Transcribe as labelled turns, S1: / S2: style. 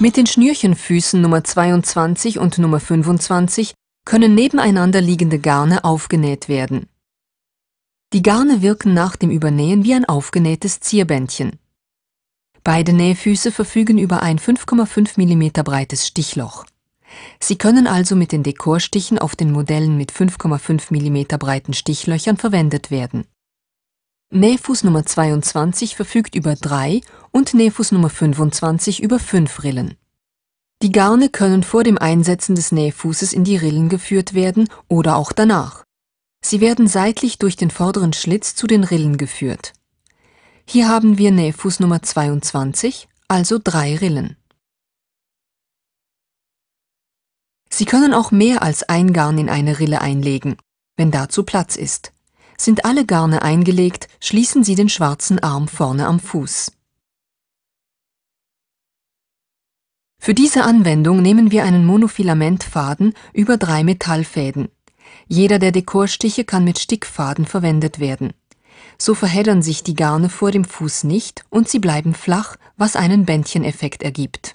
S1: Mit den Schnürchenfüßen Nummer 22 und Nummer 25 können nebeneinander liegende Garne aufgenäht werden. Die Garne wirken nach dem Übernähen wie ein aufgenähtes Zierbändchen. Beide Nähfüße verfügen über ein 5,5 mm breites Stichloch. Sie können also mit den Dekorstichen auf den Modellen mit 5,5 mm breiten Stichlöchern verwendet werden. Nähfuß Nummer 22 verfügt über drei und Nephus Nummer 25 über fünf Rillen. Die Garne können vor dem Einsetzen des Nähfußes in die Rillen geführt werden oder auch danach. Sie werden seitlich durch den vorderen Schlitz zu den Rillen geführt. Hier haben wir Nähfuß Nummer 22, also drei Rillen. Sie können auch mehr als ein Garn in eine Rille einlegen, wenn dazu Platz ist. Sind alle Garne eingelegt, schließen Sie den schwarzen Arm vorne am Fuß. Für diese Anwendung nehmen wir einen Monofilamentfaden über drei Metallfäden. Jeder der Dekorstiche kann mit Stickfaden verwendet werden. So verheddern sich die Garne vor dem Fuß nicht und sie bleiben flach, was einen Bändcheneffekt ergibt.